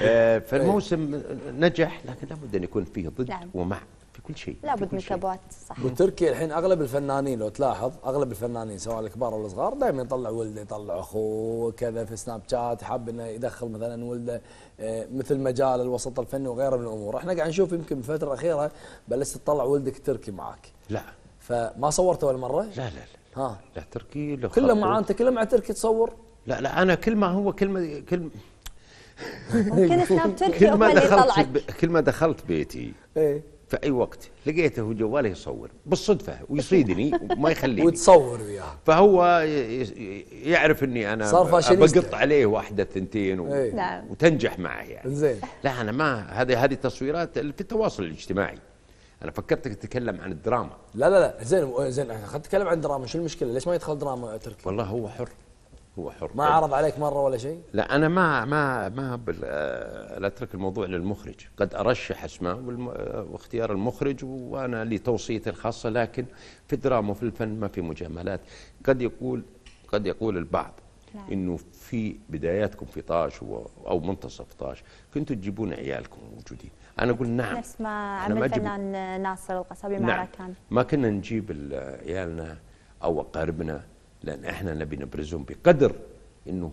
إيه، إيه. فالموسم نجح لكن لابد ان يكون فيه ضد نعم. ومع في كل شيء لابد من كبوات صح وتركيا الحين اغلب الفنانين لو تلاحظ اغلب الفنانين سواء الكبار او الصغار دائما يطلع ولده يطلع اخوه كذا في سناب شات حاب انه يدخل مثلا ولده إيه، مثل مجال الوسط الفني وغيره من الامور احنا قاعد نشوف يمكن الفتره الاخيره بلشت تطلع ولدك تركي معك لا فما صورته ولا مره؟ لا لا لا ها لا تركي كله معاه انت كله مع تركي تصور؟ لا لا انا كل ما هو كلمه كلمه ممكن سناب تركي كل ما دخلت كل ما دخلت بيتي إيه. في اي وقت لقيته وجواله يصور بالصدفه ويصيدني وما يخليني وتصور وياه فهو يعرف اني انا بقط عليه واحده ثنتين و... إيه. نعم. وتنجح معه يعني زين لا انا ما هذه هذه تصويرات في التواصل الاجتماعي انا فكرتك تتكلم عن الدراما لا لا لا زين زين خلينا نتكلم عن الدراما شو المشكله ليش ما يدخل دراما تركي والله هو حر هو حر ما عرض عليك مره ولا شيء؟ لا انا ما ما ما آه، لا اترك الموضوع للمخرج، قد ارشح اسماء آه، واختيار المخرج وانا لي توصيتي الخاصه لكن في الدراما وفي الفن ما في مجاملات، قد يقول قد يقول البعض نعم. انه في بداياتكم في طاش او منتصف طاش كنتوا تجيبون عيالكم موجودين انا اقول نعم نفس ما عمل الفنان ناصر القصبي مع نعم. ما كنا نجيب عيالنا او اقاربنا لان احنا نبي نبرزهم بقدر انه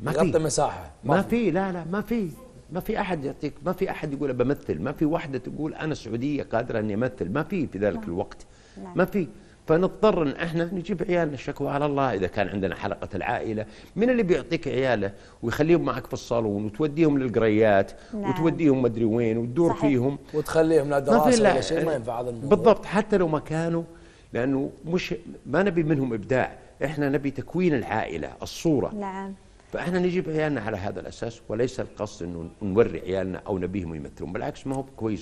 ما في مساحه ما في لا لا ما في ما في احد يعطيك ما في احد يقول بمثل ما في وحده تقول انا سعوديه قادره اني امثل ما في في ذلك نعم. الوقت نعم. ما في فنضطر ان احنا نجيب عيالنا شكوى على الله اذا كان عندنا حلقه العائله من اللي بيعطيك عياله ويخليهم معك في الصالون وتوديهم للقريات نعم. وتوديهم مدري وين وتدور صحيح. فيهم وتخليهم لا دراسه ولا شيء ما ينفع هذا الموضوع بالضبط حتى لو ما كانوا لانه مش ما نبي منهم ابداع احنا نبي تكوين العائله الصوره نعم فاحنا نجيب عيالنا على هذا الاساس وليس القصد انه نوري عيالنا او نبيهم يمثلون بالعكس ما هو كويس